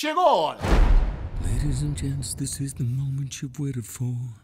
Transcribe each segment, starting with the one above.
Chegou a hora!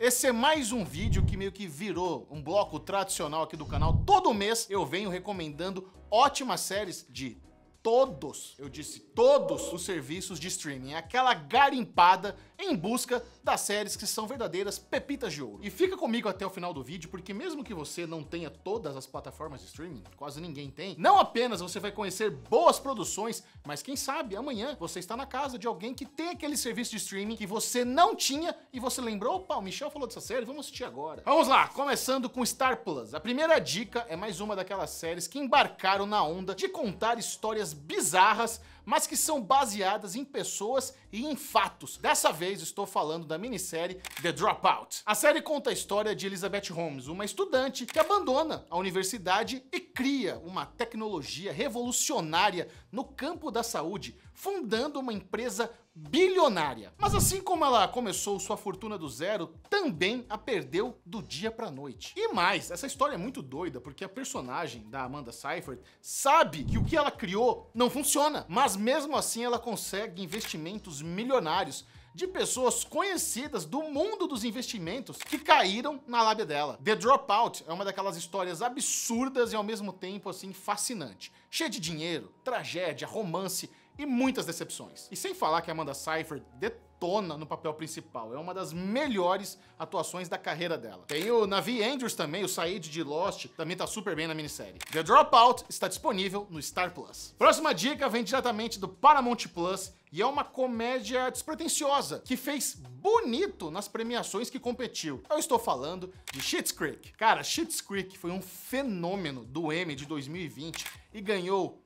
Esse é mais um vídeo que meio que virou um bloco tradicional aqui do canal. Todo mês eu venho recomendando ótimas séries de todos, eu disse todos os serviços de streaming. Aquela garimpada em busca das séries que são verdadeiras pepitas de ouro. E fica comigo até o final do vídeo, porque mesmo que você não tenha todas as plataformas de streaming, quase ninguém tem, não apenas você vai conhecer boas produções, mas quem sabe amanhã você está na casa de alguém que tem aquele serviço de streaming que você não tinha e você lembrou, opa, o Michel falou dessa série, vamos assistir agora. Vamos lá, começando com Star Plus. A primeira dica é mais uma daquelas séries que embarcaram na onda de contar histórias bizarras mas que são baseadas em pessoas e em fatos. Dessa vez estou falando da minissérie The Dropout. A série conta a história de Elizabeth Holmes, uma estudante que abandona a universidade e cria uma tecnologia revolucionária no campo da saúde, fundando uma empresa bilionária. Mas assim como ela começou sua fortuna do zero, também a perdeu do dia pra noite. E mais, essa história é muito doida, porque a personagem da Amanda Seyfried sabe que o que ela criou não funciona, mas mesmo assim ela consegue investimentos milionários de pessoas conhecidas do mundo dos investimentos que caíram na lábia dela. The Dropout é uma daquelas histórias absurdas e ao mesmo tempo assim fascinante, cheia de dinheiro, tragédia, romance e muitas decepções. E sem falar que Amanda Seyfried detona no papel principal, é uma das melhores atuações da carreira dela. Tem o Navi Andrews também, o Said de Lost, também tá super bem na minissérie. The Dropout está disponível no Star Plus. Próxima dica vem diretamente do Paramount Plus e é uma comédia despretensiosa que fez bonito nas premiações que competiu. Eu estou falando de Schitt's Creek. Cara, Schitt's Creek foi um fenômeno do Emmy de 2020 e ganhou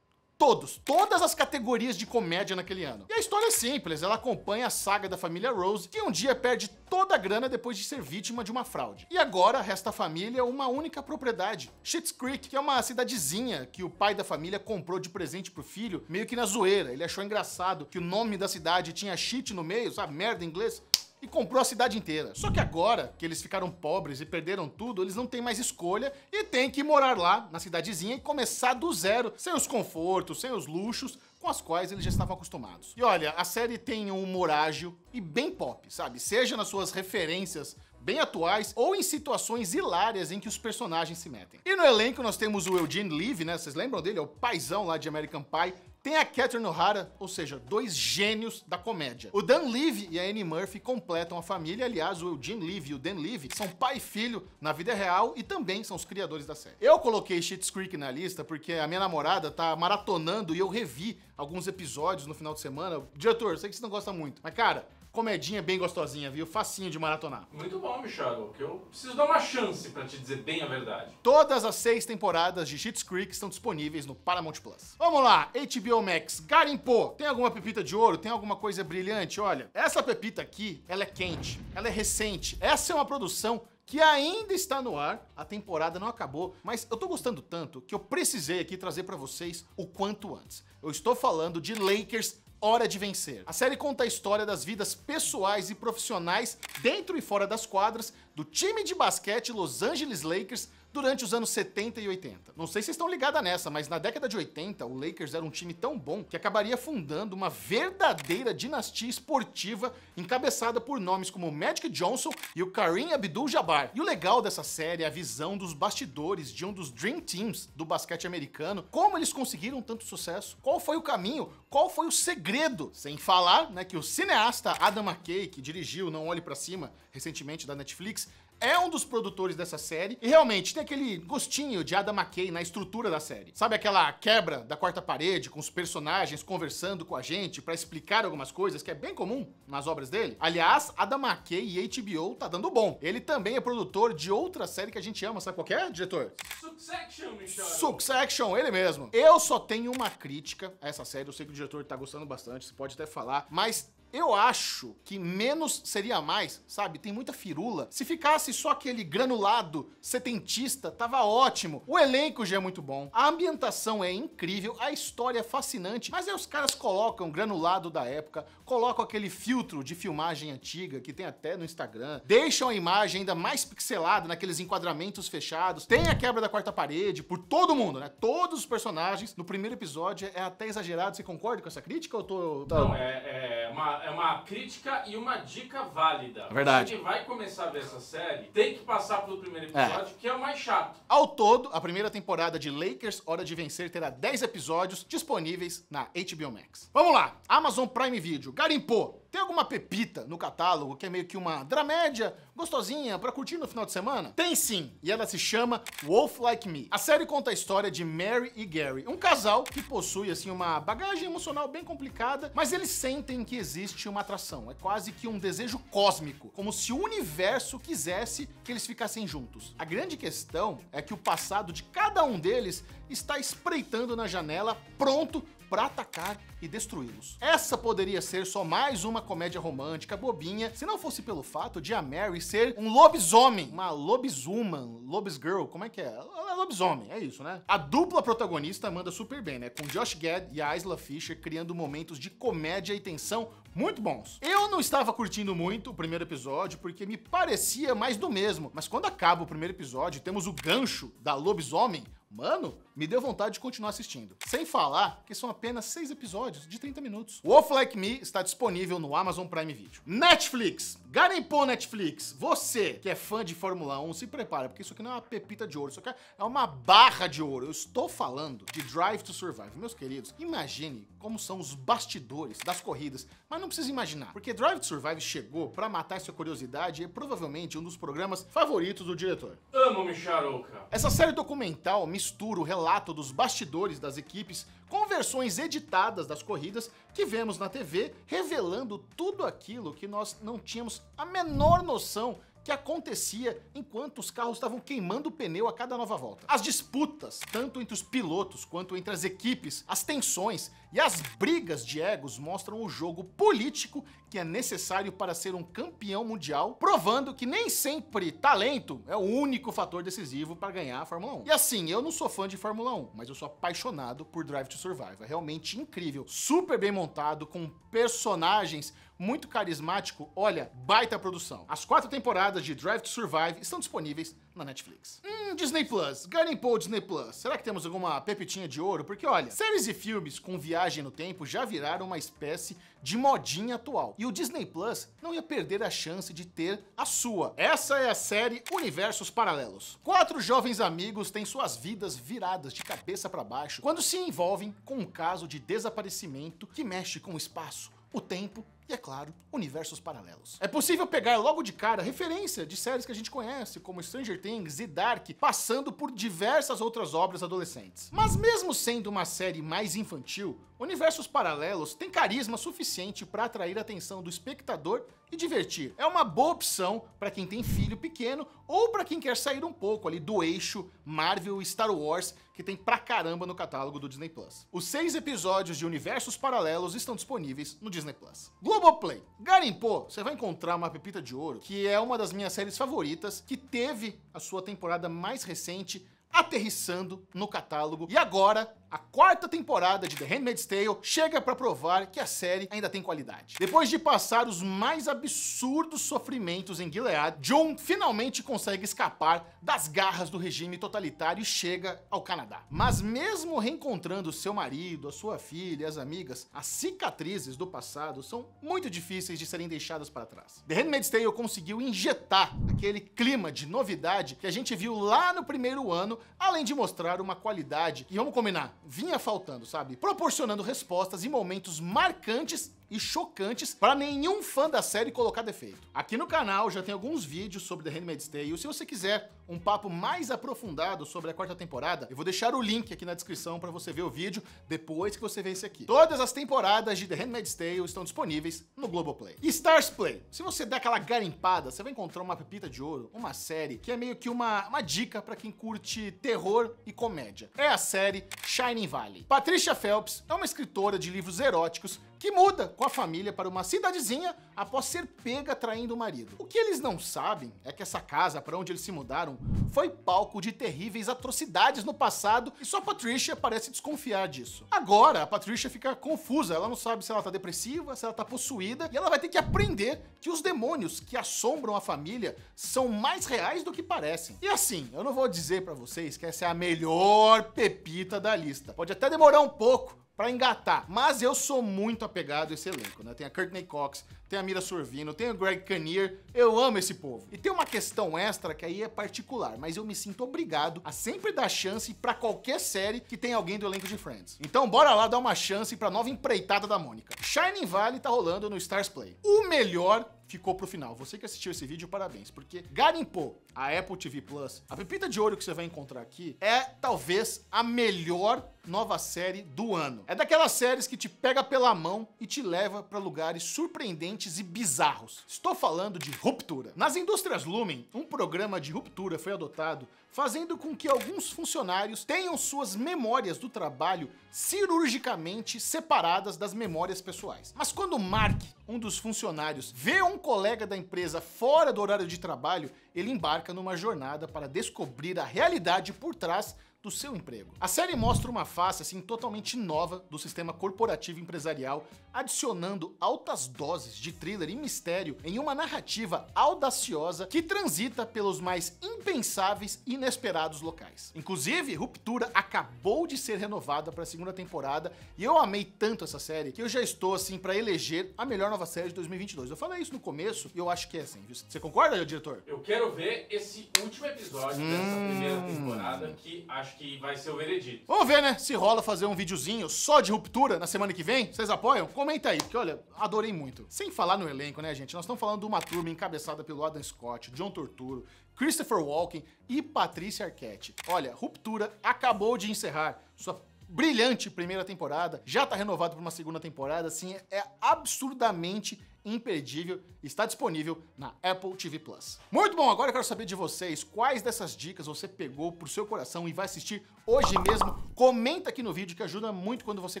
todos, todas as categorias de comédia naquele ano. E a história é simples, ela acompanha a saga da família Rose, que um dia perde toda a grana depois de ser vítima de uma fraude. E agora resta à família uma única propriedade, Schitt's Creek, que é uma cidadezinha que o pai da família comprou de presente pro filho, meio que na zoeira. Ele achou engraçado que o nome da cidade tinha shit no meio, sabe, merda em inglês, e comprou a cidade inteira. Só que agora que eles ficaram pobres e perderam tudo, eles não têm mais escolha e têm que morar lá na cidadezinha e começar do zero, sem os confortos, sem os luxos, com as quais eles já estavam acostumados. E olha, a série tem um humor ágil e bem pop, sabe? Seja nas suas referências bem atuais ou em situações hilárias em que os personagens se metem. E no elenco nós temos o Eugene Levy, né? Vocês lembram dele? É o paizão lá de American Pie, tem a Catherine O'Hara, ou seja, dois gênios da comédia. O Dan Levy e a Annie Murphy completam a família, aliás, o Jim Levy e o Dan Levy são pai e filho na vida real e também são os criadores da série. Eu coloquei Schitt's Creek na lista porque a minha namorada tá maratonando e eu revi alguns episódios no final de semana. Diretor, sei que você não gosta muito, mas cara, Comedinha bem gostosinha, viu? Facinho de maratonar. Muito bom, Michel, que eu preciso dar uma chance para te dizer bem a verdade. Todas as seis temporadas de Schitt's Creek estão disponíveis no Paramount Plus. Vamos lá, HBO Max, garimpo! Tem alguma pepita de ouro? Tem alguma coisa brilhante? Olha, essa pepita aqui, ela é quente, ela é recente. Essa é uma produção que ainda está no ar, a temporada não acabou, mas eu tô gostando tanto que eu precisei aqui trazer para vocês o quanto antes. Eu estou falando de Lakers Hora de Vencer. A série conta a história das vidas pessoais e profissionais dentro e fora das quadras do time de basquete Los Angeles Lakers durante os anos 70 e 80. Não sei se vocês estão ligados nessa, mas na década de 80, o Lakers era um time tão bom que acabaria fundando uma verdadeira dinastia esportiva encabeçada por nomes como Magic Johnson e o Kareem Abdul-Jabbar. E o legal dessa série é a visão dos bastidores de um dos Dream Teams do basquete americano, como eles conseguiram tanto sucesso, qual foi o caminho, qual foi o segredo. Sem falar né, que o cineasta Adam McKay, que dirigiu Não Olhe Pra Cima, recentemente da Netflix, é um dos produtores dessa série e realmente tem aquele gostinho de Adam McKay na estrutura da série. Sabe aquela quebra da quarta parede com os personagens conversando com a gente para explicar algumas coisas que é bem comum nas obras dele? Aliás, Adam McKay e HBO tá dando bom. Ele também é produtor de outra série que a gente ama, sabe qual é, diretor? Succession, Michel. Succession, ele mesmo. Eu só tenho uma crítica a essa série, eu sei que o diretor tá gostando bastante, você pode até falar, mas eu acho que menos seria mais, sabe? Tem muita firula. Se ficasse só aquele granulado setentista, tava ótimo. O elenco já é muito bom, a ambientação é incrível, a história é fascinante, mas aí os caras colocam granulado da época, colocam aquele filtro de filmagem antiga que tem até no Instagram, deixam a imagem ainda mais pixelada naqueles enquadramentos fechados, tem a quebra da quarta parede por todo mundo, né? Todos os personagens. No primeiro episódio é até exagerado. Você concorda com essa crítica ou tô. Não, é... é uma, é uma crítica e uma dica válida. É verdade. Quem vai começar a ver essa série tem que passar pelo primeiro é. episódio, é. que é o mais chato. Ao todo, a primeira temporada de Lakers Hora de Vencer terá 10 episódios disponíveis na HBO Max. Vamos lá, Amazon Prime Video garimpou tem alguma pepita no catálogo que é meio que uma dramédia gostosinha para curtir no final de semana? Tem sim, e ela se chama Wolf Like Me. A série conta a história de Mary e Gary, um casal que possui assim uma bagagem emocional bem complicada, mas eles sentem que existe uma atração. É quase que um desejo cósmico, como se o universo quisesse que eles ficassem juntos. A grande questão é que o passado de cada um deles está espreitando na janela, pronto para atacar e destruí-los. Essa poderia ser só mais uma comédia romântica bobinha, se não fosse pelo fato de a Mary ser um lobisomem, uma lobiswoman, lobisgirl, como é que é? Ela é lobisomem, é isso, né? A dupla protagonista manda super bem, né? Com Josh Gad e a Isla Fisher criando momentos de comédia e tensão muito bons. Eu não estava curtindo muito o primeiro episódio porque me parecia mais do mesmo, mas quando acaba o primeiro episódio, temos o gancho da lobisomem, Mano, me deu vontade de continuar assistindo. Sem falar que são apenas seis episódios de 30 minutos. Wolf Like Me está disponível no Amazon Prime Video. Netflix! Garimpou Netflix! Você que é fã de Fórmula 1, se prepara, porque isso aqui não é uma pepita de ouro, isso aqui é uma barra de ouro. Eu estou falando de Drive to Survive. Meus queridos, imagine como são os bastidores das corridas, mas não precisa imaginar, porque Drive to Survive chegou para matar essa curiosidade e é provavelmente um dos programas favoritos do diretor. Amo Micharouca! Essa série documental me mistura o relato dos bastidores das equipes com versões editadas das corridas que vemos na TV, revelando tudo aquilo que nós não tínhamos a menor noção que acontecia enquanto os carros estavam queimando o pneu a cada nova volta. As disputas, tanto entre os pilotos quanto entre as equipes, as tensões e as brigas de egos mostram o jogo político que é necessário para ser um campeão mundial, provando que nem sempre talento é o único fator decisivo para ganhar a Fórmula 1. E assim, eu não sou fã de Fórmula 1, mas eu sou apaixonado por Drive to Survive. É realmente incrível, super bem montado, com personagens muito carismático, olha, baita produção. As quatro temporadas de Drive to Survive estão disponíveis na Netflix. Hum, Disney Plus, garimpou Disney Plus. Será que temos alguma pepitinha de ouro? Porque olha, séries e filmes com viagem no tempo já viraram uma espécie de modinha atual. E o Disney Plus não ia perder a chance de ter a sua. Essa é a série Universos Paralelos. Quatro jovens amigos têm suas vidas viradas de cabeça para baixo quando se envolvem com um caso de desaparecimento que mexe com o espaço, o tempo e, é claro, universos paralelos. É possível pegar logo de cara referência de séries que a gente conhece, como Stranger Things e Dark, passando por diversas outras obras adolescentes. Mas mesmo sendo uma série mais infantil, Universos Paralelos tem carisma suficiente para atrair a atenção do espectador e divertir. É uma boa opção para quem tem filho pequeno ou para quem quer sair um pouco ali do eixo Marvel e Star Wars que tem pra caramba no catálogo do Disney Plus. Os seis episódios de Universos Paralelos estão disponíveis no Disney Plus. Globoplay. Garimpou, você vai encontrar uma pepita de ouro, que é uma das minhas séries favoritas, que teve a sua temporada mais recente aterrissando no catálogo e agora a quarta temporada de The Handmaid's Tale chega para provar que a série ainda tem qualidade. Depois de passar os mais absurdos sofrimentos em Gilead, John finalmente consegue escapar das garras do regime totalitário e chega ao Canadá. Mas mesmo reencontrando seu marido, a sua filha, as amigas, as cicatrizes do passado são muito difíceis de serem deixadas para trás. The Handmaid's Tale conseguiu injetar aquele clima de novidade que a gente viu lá no primeiro ano, além de mostrar uma qualidade, e vamos combinar, vinha faltando, sabe? Proporcionando respostas e momentos marcantes e chocantes para nenhum fã da série colocar defeito. Aqui no canal já tem alguns vídeos sobre The Handmaid's Tale, se você quiser um papo mais aprofundado sobre a quarta temporada, eu vou deixar o link aqui na descrição para você ver o vídeo depois que você vê esse aqui. Todas as temporadas de The Handmaid's Tale estão disponíveis no Globoplay. E Stars Play, se você der aquela garimpada, você vai encontrar uma pepita de ouro, uma série que é meio que uma, uma dica para quem curte terror e comédia. É a série Shining Valley. Patricia Phelps é uma escritora de livros eróticos que muda com a família para uma cidadezinha após ser pega traindo o marido. O que eles não sabem é que essa casa para onde eles se mudaram foi palco de terríveis atrocidades no passado e só Patricia parece desconfiar disso. Agora, a Patricia fica confusa, ela não sabe se ela tá depressiva, se ela tá possuída, e ela vai ter que aprender que os demônios que assombram a família são mais reais do que parecem. E assim, eu não vou dizer para vocês que essa é a melhor pepita da lista. Pode até demorar um pouco, para engatar. Mas eu sou muito apegado a esse elenco, né? Tem a Courtney Cox, tem a Mira Sorvino, tem o Greg Kinnear, eu amo esse povo. E tem uma questão extra que aí é particular, mas eu me sinto obrigado a sempre dar chance para qualquer série que tem alguém do elenco de Friends. Então bora lá dar uma chance pra nova empreitada da Mônica. Shining Valley tá rolando no Stars Play. O melhor ficou pro final. Você que assistiu esse vídeo, parabéns, porque garimpou a Apple TV Plus. A pepita de ouro que você vai encontrar aqui é talvez a melhor nova série do ano. É daquelas séries que te pega pela mão e te leva para lugares surpreendentes e bizarros. Estou falando de Ruptura. Nas indústrias Lumen, um programa de ruptura foi adotado, fazendo com que alguns funcionários tenham suas memórias do trabalho cirurgicamente separadas das memórias pessoais. Mas quando Mark, um dos funcionários, vê um colega da empresa fora do horário de trabalho, ele embarca numa jornada para descobrir a realidade por trás do seu emprego. A série mostra uma face assim totalmente nova do sistema corporativo empresarial, adicionando altas doses de thriller e mistério em uma narrativa audaciosa que transita pelos mais impensáveis e inesperados locais. Inclusive, Ruptura acabou de ser renovada para a segunda temporada e eu amei tanto essa série que eu já estou assim para eleger a melhor nova série de 2022. Eu falei isso no começo e eu acho que é assim. Você concorda, diretor? Eu quero ver esse último episódio hum... dessa primeira temporada que acho acho que vai ser o veredito. Vamos ver, né? Se rola fazer um videozinho só de ruptura na semana que vem. Vocês apoiam? Comenta aí, porque olha, adorei muito. Sem falar no elenco, né, gente? Nós estamos falando de uma turma encabeçada pelo Adam Scott, John Torturo, Christopher Walken e Patrícia Arquette. Olha, Ruptura acabou de encerrar sua brilhante primeira temporada, já tá renovado para uma segunda temporada, assim, é absurdamente imperdível, está disponível na Apple TV Plus. Muito bom, agora eu quero saber de vocês quais dessas dicas você pegou pro seu coração e vai assistir hoje mesmo. Comenta aqui no vídeo que ajuda muito quando você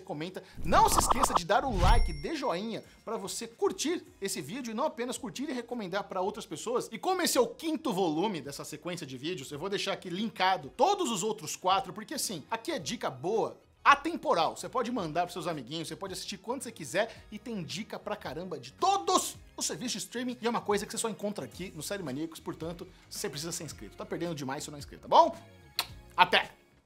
comenta. Não se esqueça de dar o like, de joinha para você curtir esse vídeo e não apenas curtir e recomendar para outras pessoas. E como esse é o quinto volume dessa sequência de vídeos, eu vou deixar aqui linkado todos os outros quatro, porque assim, aqui é dica boa atemporal. Você pode mandar para seus amiguinhos, você pode assistir quando você quiser e tem dica pra caramba de todos os serviços de streaming. E é uma coisa que você só encontra aqui no Série Maníacos, portanto, você precisa ser inscrito. Tá perdendo demais se não é inscrito, tá bom? Até!